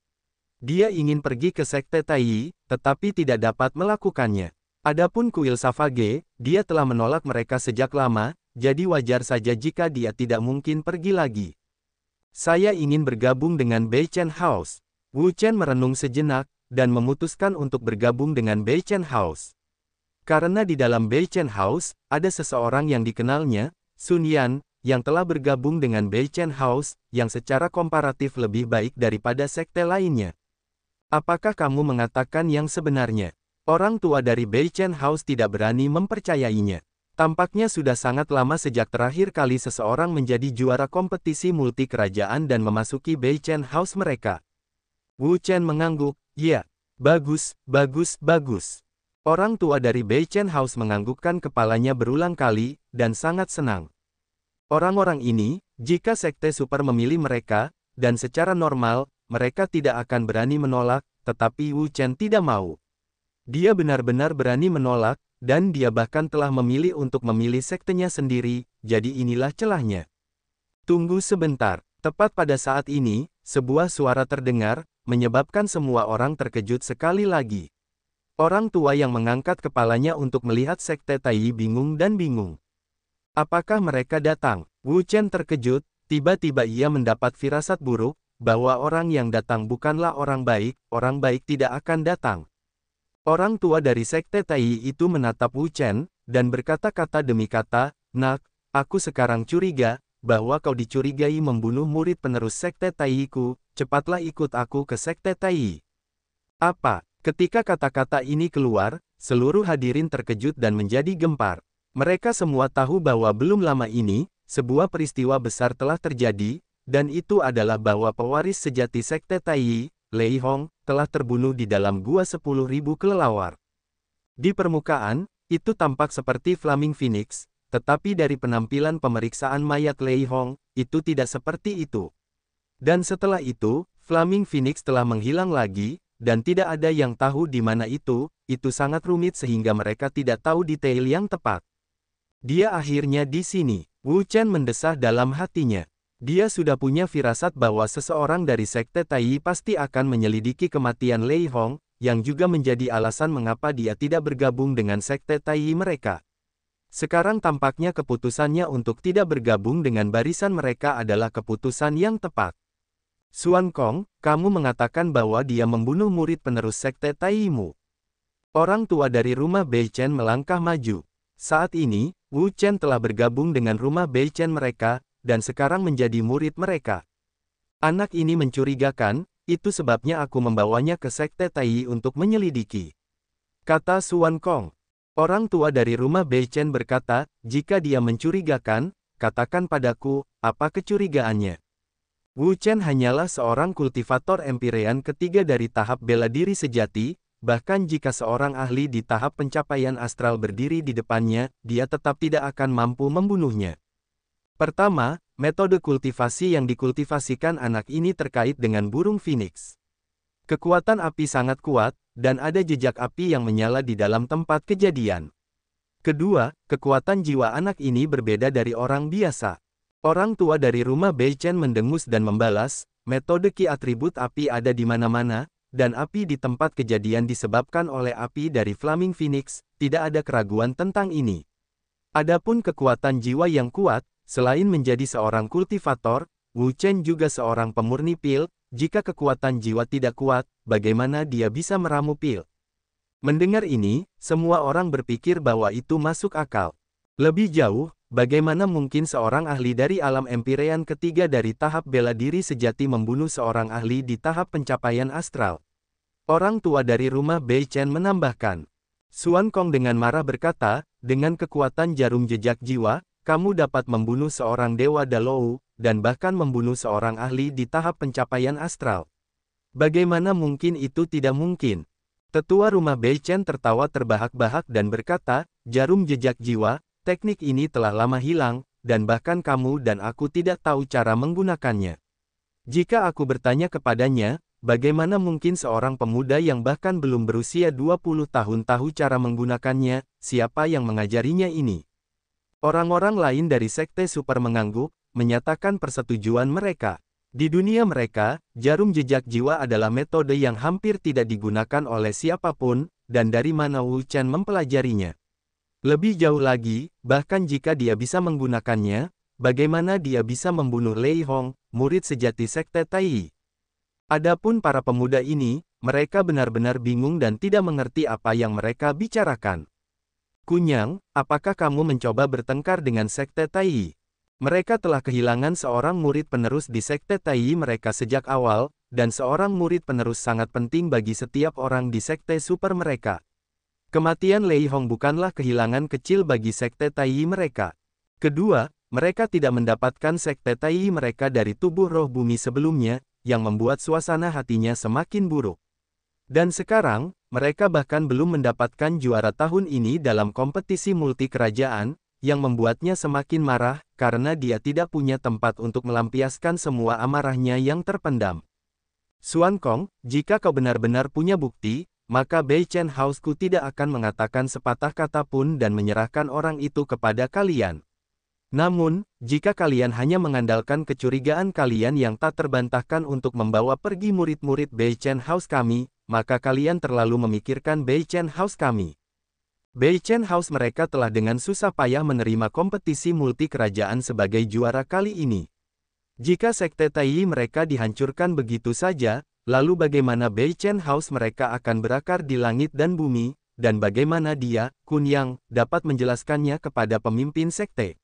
Dia ingin pergi ke Sekte Taiyi, tetapi tidak dapat melakukannya. Adapun kuil Savage, dia telah menolak mereka sejak lama, jadi wajar saja jika dia tidak mungkin pergi lagi. Saya ingin bergabung dengan Bei Chen House. Wu Chen merenung sejenak, dan memutuskan untuk bergabung dengan Bei Chen House. Karena di dalam Beichen House, ada seseorang yang dikenalnya, Sun Yan, yang telah bergabung dengan Beichen House, yang secara komparatif lebih baik daripada sekte lainnya. Apakah kamu mengatakan yang sebenarnya? Orang tua dari Beichen House tidak berani mempercayainya. Tampaknya sudah sangat lama sejak terakhir kali seseorang menjadi juara kompetisi multi kerajaan dan memasuki Beichen House mereka. Wu Chen mengangguk, ya, bagus, bagus, bagus. Orang tua dari Beichen House menganggukkan kepalanya berulang kali, dan sangat senang. Orang-orang ini, jika sekte super memilih mereka, dan secara normal, mereka tidak akan berani menolak, tetapi Wu Chen tidak mau. Dia benar-benar berani menolak, dan dia bahkan telah memilih untuk memilih sektenya sendiri, jadi inilah celahnya. Tunggu sebentar, tepat pada saat ini, sebuah suara terdengar, menyebabkan semua orang terkejut sekali lagi. Orang tua yang mengangkat kepalanya untuk melihat sekte Taiyi bingung dan bingung. Apakah mereka datang? Wu Chen terkejut, tiba-tiba ia mendapat firasat buruk, bahwa orang yang datang bukanlah orang baik, orang baik tidak akan datang. Orang tua dari sekte Taiyi itu menatap Wu Chen, dan berkata-kata demi kata, Nak, aku sekarang curiga, bahwa kau dicurigai membunuh murid penerus sekte Taiyiku, cepatlah ikut aku ke sekte Taiyi. Apa, Ketika kata-kata ini keluar, seluruh hadirin terkejut dan menjadi gempar. Mereka semua tahu bahwa belum lama ini, sebuah peristiwa besar telah terjadi, dan itu adalah bahwa pewaris sejati Sekte Taiyi, Lei Hong, telah terbunuh di dalam gua 10.000 kelelawar. Di permukaan, itu tampak seperti Flaming Phoenix, tetapi dari penampilan pemeriksaan mayat Lei Hong, itu tidak seperti itu. Dan setelah itu, Flaming Phoenix telah menghilang lagi, dan tidak ada yang tahu di mana itu, itu sangat rumit sehingga mereka tidak tahu detail yang tepat. Dia akhirnya di sini, Wu Chen mendesah dalam hatinya. Dia sudah punya firasat bahwa seseorang dari Sekte Taiyi pasti akan menyelidiki kematian Lei Hong, yang juga menjadi alasan mengapa dia tidak bergabung dengan Sekte Taiyi mereka. Sekarang tampaknya keputusannya untuk tidak bergabung dengan barisan mereka adalah keputusan yang tepat. Suan Kong, kamu mengatakan bahwa dia membunuh murid penerus sekte Taimu. Orang tua dari rumah Bei Chen melangkah maju. Saat ini, Wu Chen telah bergabung dengan rumah Bei Chen mereka, dan sekarang menjadi murid mereka. Anak ini mencurigakan, itu sebabnya aku membawanya ke sekte Tai untuk menyelidiki. Kata Suan Kong. Orang tua dari rumah Bei Chen berkata, jika dia mencurigakan, katakan padaku, apa kecurigaannya. Wu Chen hanyalah seorang kultivator empirean ketiga dari tahap bela diri sejati, bahkan jika seorang ahli di tahap pencapaian astral berdiri di depannya, dia tetap tidak akan mampu membunuhnya. Pertama, metode kultivasi yang dikultivasikan anak ini terkait dengan burung phoenix. Kekuatan api sangat kuat, dan ada jejak api yang menyala di dalam tempat kejadian. Kedua, kekuatan jiwa anak ini berbeda dari orang biasa. Orang tua dari rumah Beichen mendengus dan membalas, metode Ki atribut api ada di mana-mana, dan api di tempat kejadian disebabkan oleh api dari Flaming Phoenix, tidak ada keraguan tentang ini. Adapun kekuatan jiwa yang kuat, selain menjadi seorang kultivator, Wu Chen juga seorang pemurni pil, jika kekuatan jiwa tidak kuat, bagaimana dia bisa meramu pil? Mendengar ini, semua orang berpikir bahwa itu masuk akal. Lebih jauh, Bagaimana mungkin seorang ahli dari alam empirean ketiga dari tahap bela diri sejati membunuh seorang ahli di tahap pencapaian astral? Orang tua dari rumah Bei Chen menambahkan. Suan Kong dengan marah berkata, dengan kekuatan jarum jejak jiwa, kamu dapat membunuh seorang dewa Dalou, dan bahkan membunuh seorang ahli di tahap pencapaian astral. Bagaimana mungkin itu tidak mungkin? Tetua rumah Bei Chen tertawa terbahak-bahak dan berkata, jarum jejak jiwa, Teknik ini telah lama hilang, dan bahkan kamu dan aku tidak tahu cara menggunakannya. Jika aku bertanya kepadanya, bagaimana mungkin seorang pemuda yang bahkan belum berusia 20 tahun tahu cara menggunakannya, siapa yang mengajarinya ini? Orang-orang lain dari sekte super mengangguk, menyatakan persetujuan mereka. Di dunia mereka, jarum jejak jiwa adalah metode yang hampir tidak digunakan oleh siapapun, dan dari mana Wu Chen mempelajarinya. Lebih jauh lagi, bahkan jika dia bisa menggunakannya, bagaimana dia bisa membunuh Lei Hong, murid sejati Sekte Tai? Adapun para pemuda ini, mereka benar-benar bingung dan tidak mengerti apa yang mereka bicarakan. Kunyang, apakah kamu mencoba bertengkar dengan Sekte Tai? Mereka telah kehilangan seorang murid penerus di Sekte Tai mereka sejak awal, dan seorang murid penerus sangat penting bagi setiap orang di Sekte Super mereka. Kematian Lei Hong bukanlah kehilangan kecil bagi sekte Taiyi mereka. Kedua, mereka tidak mendapatkan sekte Taiyi mereka dari tubuh roh bumi sebelumnya, yang membuat suasana hatinya semakin buruk. Dan sekarang, mereka bahkan belum mendapatkan juara tahun ini dalam kompetisi multi kerajaan, yang membuatnya semakin marah, karena dia tidak punya tempat untuk melampiaskan semua amarahnya yang terpendam. Suan Kong, jika kau benar-benar punya bukti, maka Bei Chen Hausku tidak akan mengatakan sepatah kata pun dan menyerahkan orang itu kepada kalian. Namun, jika kalian hanya mengandalkan kecurigaan kalian yang tak terbantahkan untuk membawa pergi murid-murid Bei Chen House kami, maka kalian terlalu memikirkan Bei Chen House kami. Bei Chen House mereka telah dengan susah payah menerima kompetisi multi kerajaan sebagai juara kali ini. Jika Sekte Taiyi mereka dihancurkan begitu saja, Lalu bagaimana Bei Chen House mereka akan berakar di langit dan bumi, dan bagaimana dia, Kunyang, dapat menjelaskannya kepada pemimpin sekte.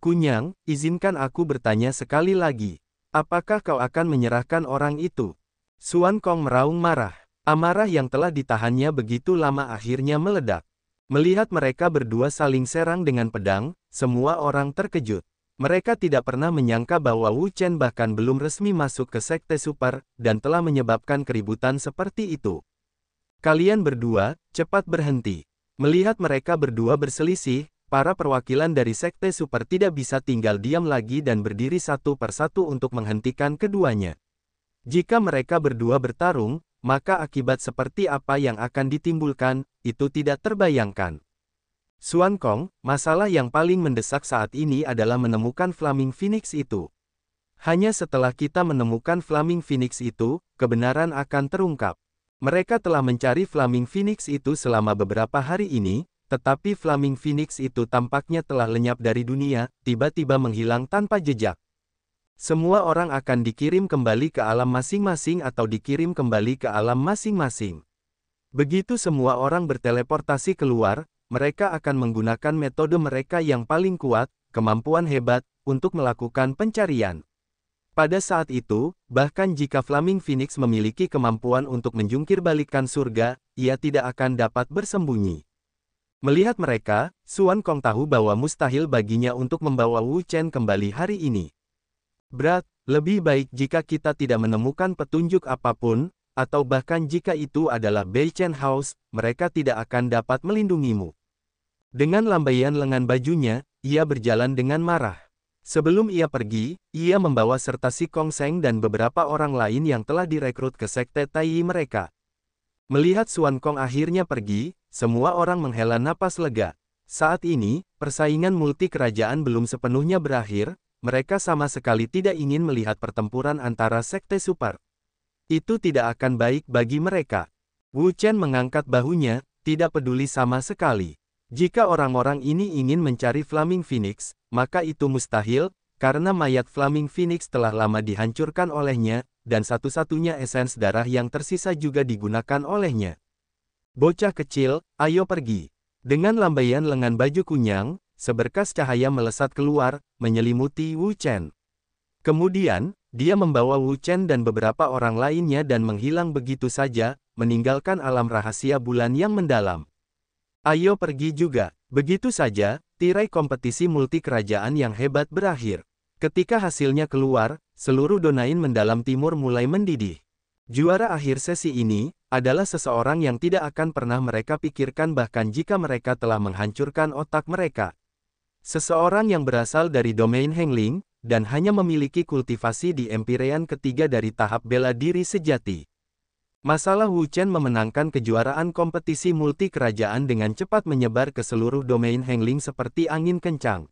Kunyang, izinkan aku bertanya sekali lagi. Apakah kau akan menyerahkan orang itu? Suan Kong meraung marah. Amarah yang telah ditahannya begitu lama akhirnya meledak. Melihat mereka berdua saling serang dengan pedang, semua orang terkejut. Mereka tidak pernah menyangka bahwa Wu Chen bahkan belum resmi masuk ke Sekte Super, dan telah menyebabkan keributan seperti itu. Kalian berdua, cepat berhenti. Melihat mereka berdua berselisih, para perwakilan dari Sekte Super tidak bisa tinggal diam lagi dan berdiri satu persatu untuk menghentikan keduanya. Jika mereka berdua bertarung, maka akibat seperti apa yang akan ditimbulkan, itu tidak terbayangkan. Suan Kong, masalah yang paling mendesak saat ini adalah menemukan Flaming Phoenix itu. Hanya setelah kita menemukan Flaming Phoenix itu, kebenaran akan terungkap. Mereka telah mencari Flaming Phoenix itu selama beberapa hari ini, tetapi Flaming Phoenix itu tampaknya telah lenyap dari dunia, tiba-tiba menghilang tanpa jejak. Semua orang akan dikirim kembali ke alam masing-masing atau dikirim kembali ke alam masing-masing. Begitu semua orang berteleportasi keluar, mereka akan menggunakan metode mereka yang paling kuat, kemampuan hebat, untuk melakukan pencarian. Pada saat itu, bahkan jika Flaming Phoenix memiliki kemampuan untuk menjungkir balikan surga, ia tidak akan dapat bersembunyi. Melihat mereka, Suan Kong tahu bahwa mustahil baginya untuk membawa Wu Chen kembali hari ini. Berat, lebih baik jika kita tidak menemukan petunjuk apapun, atau bahkan jika itu adalah Bei Chen House, mereka tidak akan dapat melindungimu. Dengan lambaian lengan bajunya, ia berjalan dengan marah. Sebelum ia pergi, ia membawa serta si Kong Seng dan beberapa orang lain yang telah direkrut ke sekte Taiyi mereka. Melihat Suan Kong akhirnya pergi, semua orang menghela napas lega. Saat ini, persaingan multi kerajaan belum sepenuhnya berakhir, mereka sama sekali tidak ingin melihat pertempuran antara sekte super. Itu tidak akan baik bagi mereka. Wu Chen mengangkat bahunya, tidak peduli sama sekali. Jika orang-orang ini ingin mencari Flaming Phoenix, maka itu mustahil, karena mayat Flaming Phoenix telah lama dihancurkan olehnya, dan satu-satunya esens darah yang tersisa juga digunakan olehnya. Bocah kecil, ayo pergi. Dengan lambaian lengan baju kunyang, seberkas cahaya melesat keluar, menyelimuti Wu Chen. Kemudian, dia membawa Wu Chen dan beberapa orang lainnya dan menghilang begitu saja, meninggalkan alam rahasia bulan yang mendalam. Ayo pergi juga. Begitu saja, tirai kompetisi multi kerajaan yang hebat berakhir. Ketika hasilnya keluar, seluruh donain mendalam timur mulai mendidih. Juara akhir sesi ini, adalah seseorang yang tidak akan pernah mereka pikirkan bahkan jika mereka telah menghancurkan otak mereka. Seseorang yang berasal dari domain Hengling, dan hanya memiliki kultivasi di empirean ketiga dari tahap bela diri sejati. Masalah Wu Chen memenangkan kejuaraan kompetisi multi kerajaan dengan cepat menyebar ke seluruh domain Hengling seperti angin kencang.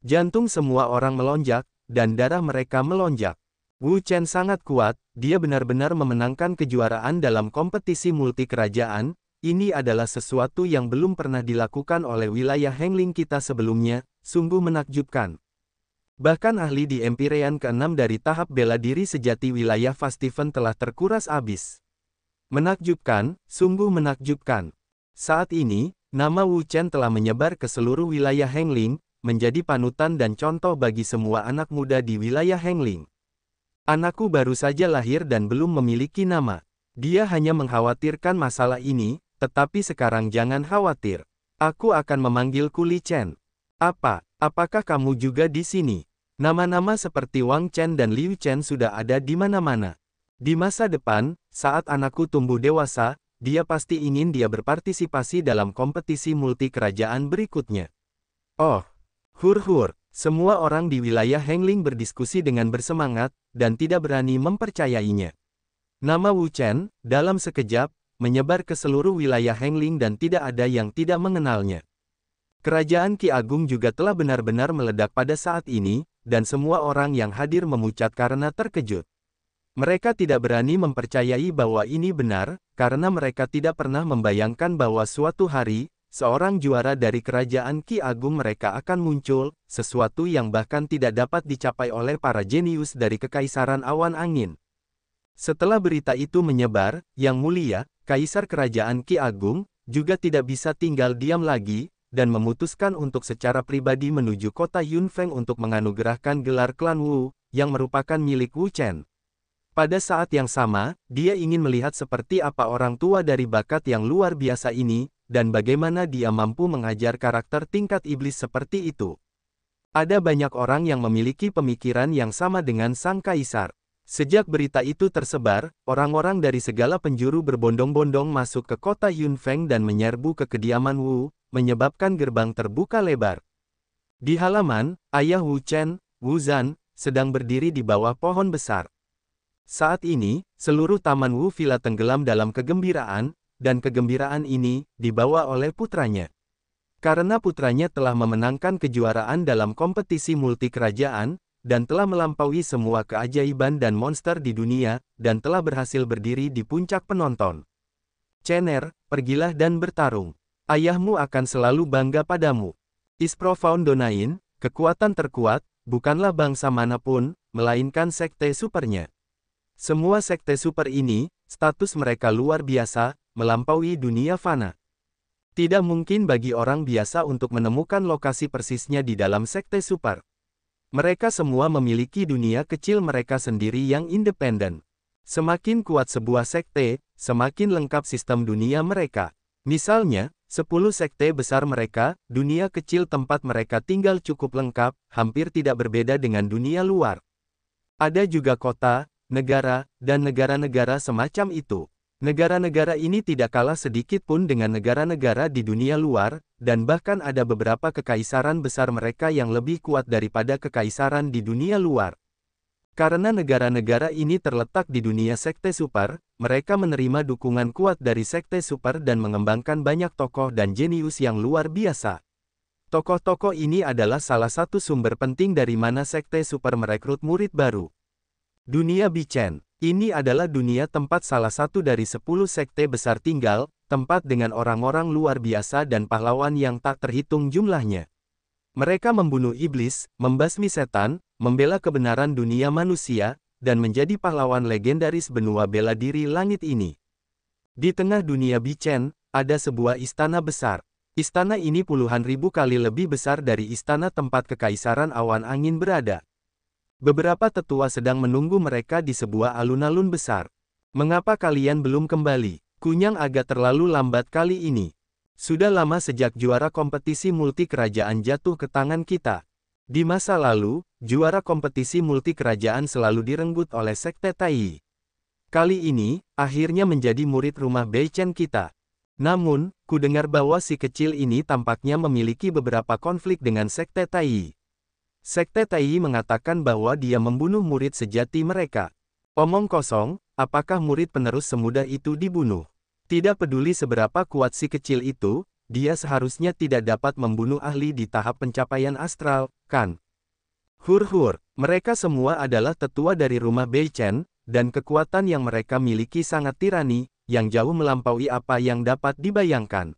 Jantung semua orang melonjak, dan darah mereka melonjak. Wu Chen sangat kuat, dia benar-benar memenangkan kejuaraan dalam kompetisi multi kerajaan, ini adalah sesuatu yang belum pernah dilakukan oleh wilayah Hengling kita sebelumnya, sungguh menakjubkan. Bahkan ahli di Empirean ke-6 dari tahap bela diri sejati wilayah Fastiven telah terkuras habis. Menakjubkan, sungguh menakjubkan. Saat ini, nama Wu Chen telah menyebar ke seluruh wilayah Hengling, menjadi panutan dan contoh bagi semua anak muda di wilayah Hengling. Anakku baru saja lahir dan belum memiliki nama. Dia hanya mengkhawatirkan masalah ini, tetapi sekarang jangan khawatir. Aku akan memanggilku Li Chen. Apa, apakah kamu juga di sini? Nama-nama seperti Wang Chen dan Liu Chen sudah ada di mana-mana. Di masa depan, saat anakku tumbuh dewasa, dia pasti ingin dia berpartisipasi dalam kompetisi multi kerajaan berikutnya. Oh, hur-hur, semua orang di wilayah Hengling berdiskusi dengan bersemangat, dan tidak berani mempercayainya. Nama Wu Chen, dalam sekejap, menyebar ke seluruh wilayah Hengling dan tidak ada yang tidak mengenalnya. Kerajaan Ki Agung juga telah benar-benar meledak pada saat ini, dan semua orang yang hadir memucat karena terkejut. Mereka tidak berani mempercayai bahwa ini benar, karena mereka tidak pernah membayangkan bahwa suatu hari, seorang juara dari kerajaan Ki Agung mereka akan muncul, sesuatu yang bahkan tidak dapat dicapai oleh para jenius dari Kekaisaran Awan Angin. Setelah berita itu menyebar, Yang Mulia, Kaisar Kerajaan Ki Agung, juga tidak bisa tinggal diam lagi, dan memutuskan untuk secara pribadi menuju kota Yunfeng untuk menganugerahkan gelar klan Wu, yang merupakan milik Wu Chen. Pada saat yang sama, dia ingin melihat seperti apa orang tua dari bakat yang luar biasa ini, dan bagaimana dia mampu mengajar karakter tingkat iblis seperti itu. Ada banyak orang yang memiliki pemikiran yang sama dengan sang kaisar. Sejak berita itu tersebar, orang-orang dari segala penjuru berbondong-bondong masuk ke kota Yunfeng dan menyerbu ke kediaman Wu, menyebabkan gerbang terbuka lebar. Di halaman, ayah Wu Chen, Wu Zan, sedang berdiri di bawah pohon besar. Saat ini, seluruh Taman Wu Villa tenggelam dalam kegembiraan, dan kegembiraan ini dibawa oleh putranya. Karena putranya telah memenangkan kejuaraan dalam kompetisi multi kerajaan, dan telah melampaui semua keajaiban dan monster di dunia, dan telah berhasil berdiri di puncak penonton. Cener, pergilah dan bertarung. Ayahmu akan selalu bangga padamu. Donain, kekuatan terkuat, bukanlah bangsa manapun, melainkan sekte supernya. Semua sekte super ini, status mereka luar biasa, melampaui dunia fana. Tidak mungkin bagi orang biasa untuk menemukan lokasi persisnya di dalam sekte super. Mereka semua memiliki dunia kecil mereka sendiri yang independen. Semakin kuat sebuah sekte, semakin lengkap sistem dunia mereka. Misalnya, 10 sekte besar mereka, dunia kecil tempat mereka tinggal cukup lengkap, hampir tidak berbeda dengan dunia luar. Ada juga kota, negara, dan negara-negara semacam itu. Negara-negara ini tidak kalah sedikit pun dengan negara-negara di dunia luar, dan bahkan ada beberapa kekaisaran besar mereka yang lebih kuat daripada kekaisaran di dunia luar. Karena negara-negara ini terletak di dunia sekte super, mereka menerima dukungan kuat dari sekte super dan mengembangkan banyak tokoh dan jenius yang luar biasa. Tokoh-tokoh ini adalah salah satu sumber penting dari mana sekte super merekrut murid baru. Dunia Bichen, ini adalah dunia tempat salah satu dari sepuluh sekte besar tinggal, tempat dengan orang-orang luar biasa dan pahlawan yang tak terhitung jumlahnya. Mereka membunuh iblis, membasmi setan, membela kebenaran dunia manusia, dan menjadi pahlawan legendaris benua bela diri langit ini. Di tengah dunia Bichen, ada sebuah istana besar. Istana ini puluhan ribu kali lebih besar dari istana tempat kekaisaran awan angin berada. Beberapa tetua sedang menunggu mereka di sebuah alun-alun besar. Mengapa kalian belum kembali? Kunyang agak terlalu lambat kali ini. Sudah lama sejak juara kompetisi multi kerajaan jatuh ke tangan kita. Di masa lalu, juara kompetisi multi kerajaan selalu direnggut oleh Sekte Tai. Kali ini, akhirnya menjadi murid rumah Beichen kita. Namun, ku dengar bahwa si kecil ini tampaknya memiliki beberapa konflik dengan Sekte Tai. Sekte Taiyi mengatakan bahwa dia membunuh murid sejati mereka. Omong kosong, apakah murid penerus semudah itu dibunuh? Tidak peduli seberapa kuat si kecil itu, dia seharusnya tidak dapat membunuh ahli di tahap pencapaian astral, kan? Hur-hur, mereka semua adalah tetua dari rumah Beichen, dan kekuatan yang mereka miliki sangat tirani, yang jauh melampaui apa yang dapat dibayangkan.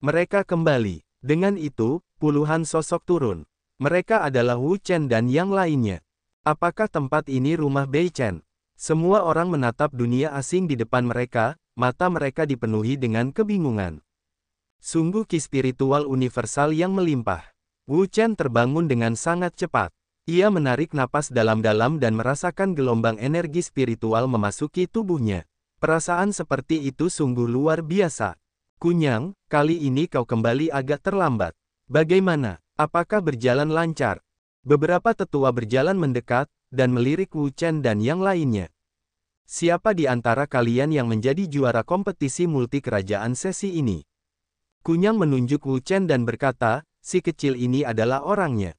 Mereka kembali. Dengan itu, puluhan sosok turun. Mereka adalah Wu Chen dan yang lainnya. Apakah tempat ini rumah Bei Chen? Semua orang menatap dunia asing di depan mereka, mata mereka dipenuhi dengan kebingungan. Sungguh ki spiritual universal yang melimpah. Wu Chen terbangun dengan sangat cepat. Ia menarik napas dalam-dalam dan merasakan gelombang energi spiritual memasuki tubuhnya. Perasaan seperti itu sungguh luar biasa. Kunyang, kali ini kau kembali agak terlambat. Bagaimana? Apakah berjalan lancar? Beberapa tetua berjalan mendekat, dan melirik Wu Chen dan yang lainnya. Siapa di antara kalian yang menjadi juara kompetisi multi kerajaan sesi ini? Kunyang menunjuk Wu Chen dan berkata, si kecil ini adalah orangnya.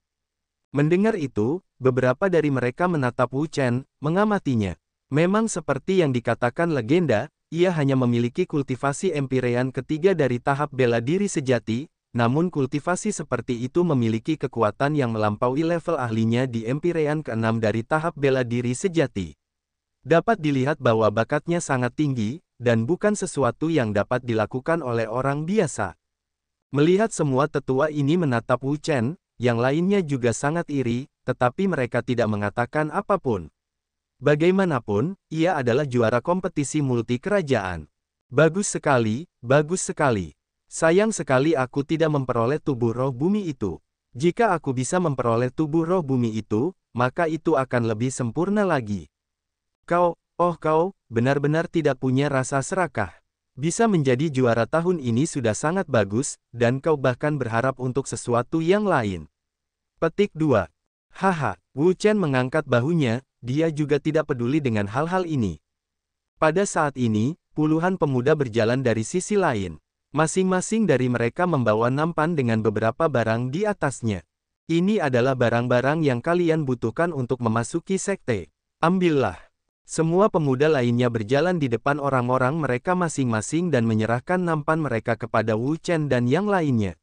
Mendengar itu, beberapa dari mereka menatap Wu Chen, mengamatinya. Memang seperti yang dikatakan legenda, ia hanya memiliki kultivasi empirean ketiga dari tahap bela diri sejati, namun kultivasi seperti itu memiliki kekuatan yang melampaui level ahlinya di empirean ke-6 dari tahap bela diri sejati. Dapat dilihat bahwa bakatnya sangat tinggi, dan bukan sesuatu yang dapat dilakukan oleh orang biasa. Melihat semua tetua ini menatap Wu Chen, yang lainnya juga sangat iri, tetapi mereka tidak mengatakan apapun. Bagaimanapun, ia adalah juara kompetisi multi kerajaan. Bagus sekali, bagus sekali. Sayang sekali aku tidak memperoleh tubuh roh bumi itu. Jika aku bisa memperoleh tubuh roh bumi itu, maka itu akan lebih sempurna lagi. Kau, oh kau, benar-benar tidak punya rasa serakah. Bisa menjadi juara tahun ini sudah sangat bagus, dan kau bahkan berharap untuk sesuatu yang lain. Petik 2. Haha, Wu Chen mengangkat bahunya, dia juga tidak peduli dengan hal-hal ini. Pada saat ini, puluhan pemuda berjalan dari sisi lain. Masing-masing dari mereka membawa nampan dengan beberapa barang di atasnya. Ini adalah barang-barang yang kalian butuhkan untuk memasuki sekte. Ambillah. Semua pemuda lainnya berjalan di depan orang-orang mereka masing-masing dan menyerahkan nampan mereka kepada Wu Chen dan yang lainnya.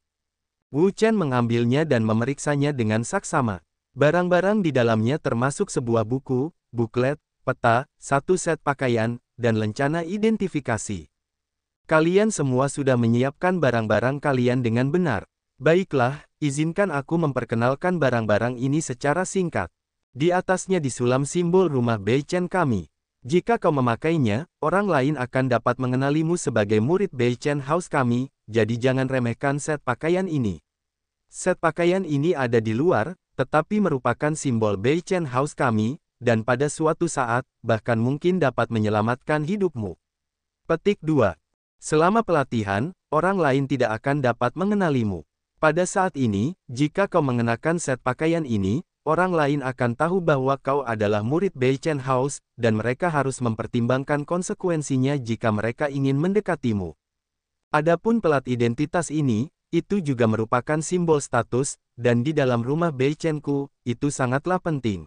Wu Chen mengambilnya dan memeriksanya dengan saksama. Barang-barang di dalamnya termasuk sebuah buku, buklet, peta, satu set pakaian, dan lencana identifikasi. Kalian semua sudah menyiapkan barang-barang kalian dengan benar. Baiklah, izinkan aku memperkenalkan barang-barang ini secara singkat. Di atasnya disulam simbol rumah Beichen kami. Jika kau memakainya, orang lain akan dapat mengenalimu sebagai murid Beichen House kami, jadi jangan remehkan set pakaian ini. Set pakaian ini ada di luar, tetapi merupakan simbol Beichen House kami, dan pada suatu saat, bahkan mungkin dapat menyelamatkan hidupmu. Petik 2. Selama pelatihan, orang lain tidak akan dapat mengenalimu. Pada saat ini, jika kau mengenakan set pakaian ini, orang lain akan tahu bahwa kau adalah murid Beichen House, dan mereka harus mempertimbangkan konsekuensinya jika mereka ingin mendekatimu. Adapun pelat identitas ini, itu juga merupakan simbol status, dan di dalam rumah Beichenku, itu sangatlah penting.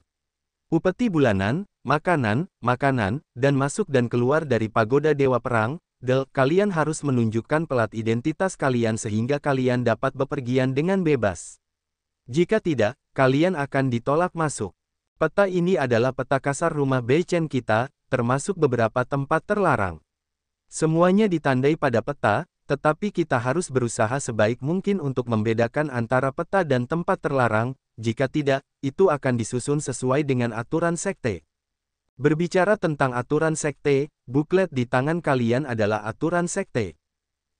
Upeti bulanan, makanan, makanan, dan masuk dan keluar dari pagoda Dewa Perang, Del, kalian harus menunjukkan pelat identitas kalian sehingga kalian dapat bepergian dengan bebas. Jika tidak, kalian akan ditolak masuk. Peta ini adalah peta kasar rumah Beichen kita, termasuk beberapa tempat terlarang. Semuanya ditandai pada peta, tetapi kita harus berusaha sebaik mungkin untuk membedakan antara peta dan tempat terlarang, jika tidak, itu akan disusun sesuai dengan aturan sekte. Berbicara tentang aturan sekte, buklet di tangan kalian adalah aturan sekte.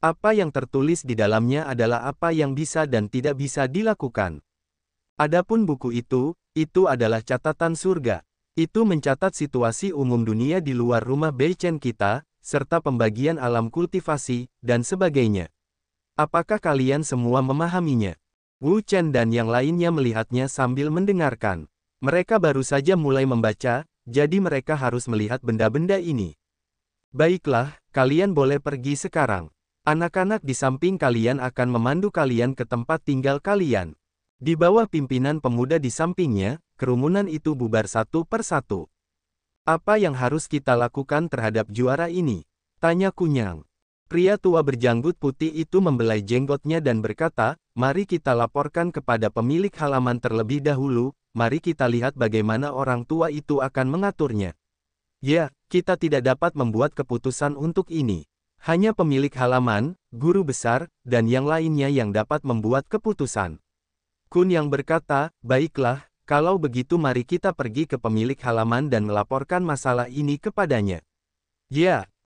Apa yang tertulis di dalamnya adalah apa yang bisa dan tidak bisa dilakukan. Adapun buku itu, itu adalah catatan surga. Itu mencatat situasi umum dunia di luar rumah Beichen kita, serta pembagian alam kultivasi, dan sebagainya. Apakah kalian semua memahaminya? Wu Chen dan yang lainnya melihatnya sambil mendengarkan. Mereka baru saja mulai membaca, jadi mereka harus melihat benda-benda ini. Baiklah, kalian boleh pergi sekarang. Anak-anak di samping kalian akan memandu kalian ke tempat tinggal kalian. Di bawah pimpinan pemuda di sampingnya, kerumunan itu bubar satu per satu. Apa yang harus kita lakukan terhadap juara ini? Tanya Kunyang. Pria tua berjanggut putih itu membelai jenggotnya dan berkata, mari kita laporkan kepada pemilik halaman terlebih dahulu, mari kita lihat bagaimana orang tua itu akan mengaturnya. Ya, kita tidak dapat membuat keputusan untuk ini. Hanya pemilik halaman, guru besar, dan yang lainnya yang dapat membuat keputusan. Kun yang berkata, baiklah, kalau begitu mari kita pergi ke pemilik halaman dan melaporkan masalah ini kepadanya. Ya,